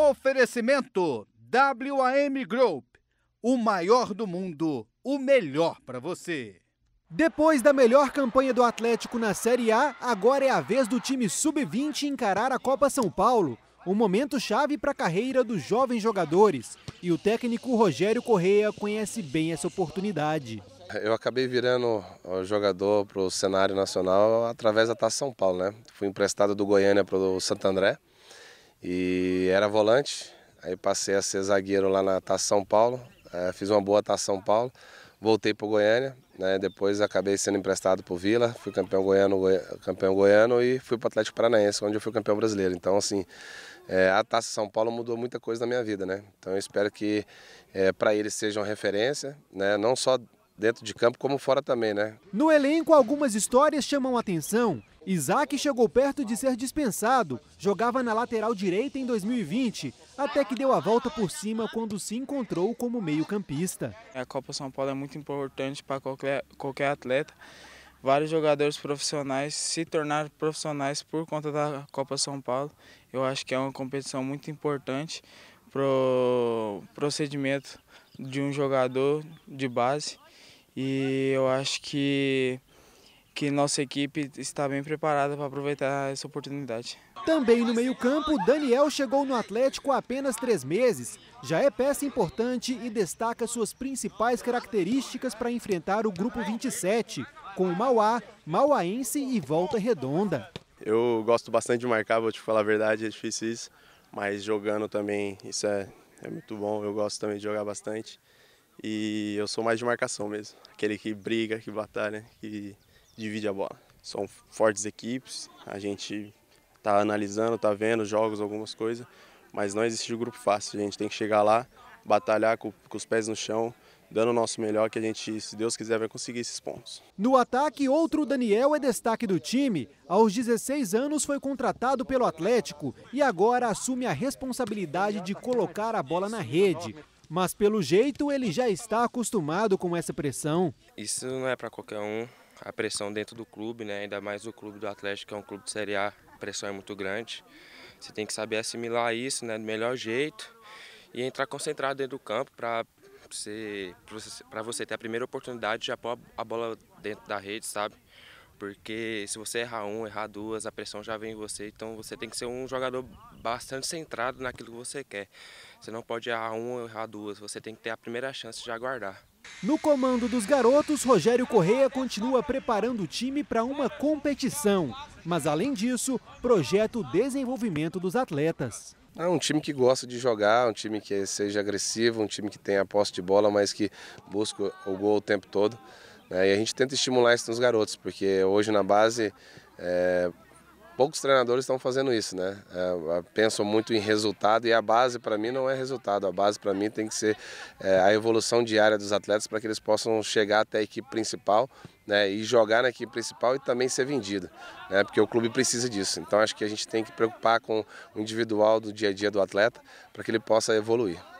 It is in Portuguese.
Oferecimento WAM Group, o maior do mundo, o melhor para você. Depois da melhor campanha do Atlético na Série A, agora é a vez do time sub-20 encarar a Copa São Paulo, um momento chave para a carreira dos jovens jogadores. E o técnico Rogério Correia conhece bem essa oportunidade. Eu acabei virando jogador para o cenário nacional através da Taça São Paulo, né? Fui emprestado do Goiânia para o Santo André e era volante. Aí passei a ser zagueiro lá na Taça São Paulo, é, fiz uma boa Taça São Paulo, voltei para Goiânia, né? depois acabei sendo emprestado para o Vila, fui campeão goiano, goi... campeão goiano e fui para o Atlético Paranaense, onde eu fui campeão brasileiro. Então, assim, é, a Taça São Paulo mudou muita coisa na minha vida, né? Então, eu espero que é, para eles sejam referência, né? não só dentro de campo, como fora também, né? No elenco, algumas histórias chamam a atenção Isaac chegou perto de ser dispensado, jogava na lateral direita em 2020, até que deu a volta por cima quando se encontrou como meio-campista. A Copa São Paulo é muito importante para qualquer, qualquer atleta. Vários jogadores profissionais se tornaram profissionais por conta da Copa São Paulo. Eu acho que é uma competição muito importante para o procedimento de um jogador de base. E eu acho que que nossa equipe está bem preparada para aproveitar essa oportunidade. Também no meio-campo, Daniel chegou no Atlético há apenas três meses. Já é peça importante e destaca suas principais características para enfrentar o Grupo 27, com o Mauá, Mauaense e Volta Redonda. Eu gosto bastante de marcar, vou te falar a verdade, é difícil isso, mas jogando também isso é, é muito bom, eu gosto também de jogar bastante. E eu sou mais de marcação mesmo, aquele que briga, que batalha, que divide a bola. São fortes equipes, a gente está analisando, está vendo jogos, algumas coisas, mas não existe grupo fácil. A gente tem que chegar lá, batalhar com, com os pés no chão, dando o nosso melhor, que a gente, se Deus quiser, vai conseguir esses pontos. No ataque, outro Daniel é destaque do time. Aos 16 anos foi contratado pelo Atlético e agora assume a responsabilidade de colocar a bola na rede. Mas pelo jeito ele já está acostumado com essa pressão. Isso não é para qualquer um a pressão dentro do clube, né? ainda mais o clube do Atlético, que é um clube de Série A, a pressão é muito grande. Você tem que saber assimilar isso né? do melhor jeito e entrar concentrado dentro do campo para você, pra você ter a primeira oportunidade de pôr a bola dentro da rede, sabe? Porque se você errar um, errar duas, a pressão já vem em você. Então você tem que ser um jogador bastante centrado naquilo que você quer. Você não pode errar um, errar duas. Você tem que ter a primeira chance de aguardar. No comando dos garotos, Rogério Correia continua preparando o time para uma competição, mas além disso, projeta o desenvolvimento dos atletas. É um time que gosta de jogar, um time que seja agressivo, um time que tenha posse de bola, mas que busca o gol o tempo todo. Né? E a gente tenta estimular isso nos garotos, porque hoje na base é poucos treinadores estão fazendo isso, né? É, pensam muito em resultado e a base para mim não é resultado. A base para mim tem que ser é, a evolução diária dos atletas para que eles possam chegar até a equipe principal né, e jogar na equipe principal e também ser vendido, né, porque o clube precisa disso. Então acho que a gente tem que preocupar com o individual do dia a dia do atleta para que ele possa evoluir.